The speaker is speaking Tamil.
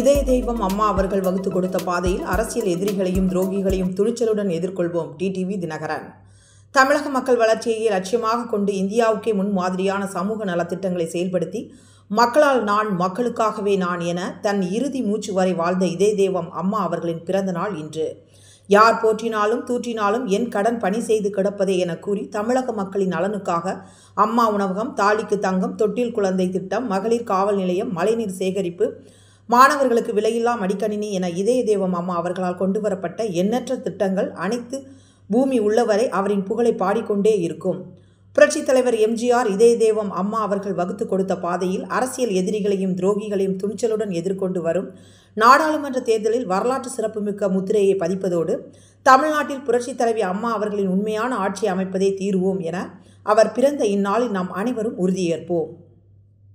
இதய தெய்வம் அம்மா அவர்கள் வகுத்து கொடுத்த பாதையில் அரசியல் எதிரிகளையும் துரோகிகளையும் துணிச்சலுடன் எதிர்கொள்வோம் டிடிவி தினகரன் தமிழக மக்கள் வளர்ச்சியை லட்சியமாக கொண்டு இந்தியாவுக்கே முன் மாதிரியான சமூக நலத்திட்டங்களை செயல்படுத்தி மக்களால் நான் மக்களுக்காகவே நான் என தன் இறுதி மூச்சு வரை வாழ்ந்த இதய தெய்வம் அம்மா அவர்களின் பிறந்த நாள் இன்று யார் போற்றினாலும் தூற்றினாலும் என் கடன் பணி செய்து கிடப்பதே என கூறி தமிழக மக்களின் நலனுக்காக அம்மா உணவகம் தாலிக்கு தங்கம் தொட்டில் குழந்தை திட்டம் மகளிர் காவல் நிலையம் மழைநீர் சேகரிப்பு மாணவர்களுக்கு விலையில்லா மடிக்கணினி என இதய தேவம் அம்மா அவர்களால் கொண்டு வரப்பட்ட எண்ணற்ற திட்டங்கள் அனைத்து பூமி உள்ளவரை அவரின் புகழை பாடிக்கொண்டே இருக்கும் புரட்சித் தலைவர் எம்ஜிஆர் இதய தேவம் அம்மா அவர்கள் வகுத்து கொடுத்த பாதையில் அரசியல் எதிரிகளையும் துரோகிகளையும் துணிச்சலுடன் எதிர்கொண்டு வரும் நாடாளுமன்ற தேர்தலில் வரலாற்று சிறப்புமிக்க முத்திரையை பதிப்பதோடு தமிழ்நாட்டில் புரட்சித் தலைவி அம்மா அவர்களின் உண்மையான ஆட்சி அமைப்பதை தீர்வோம் என அவர் பிறந்த இந்நாளில் நாம் அனைவரும் உறுதியேற்போம்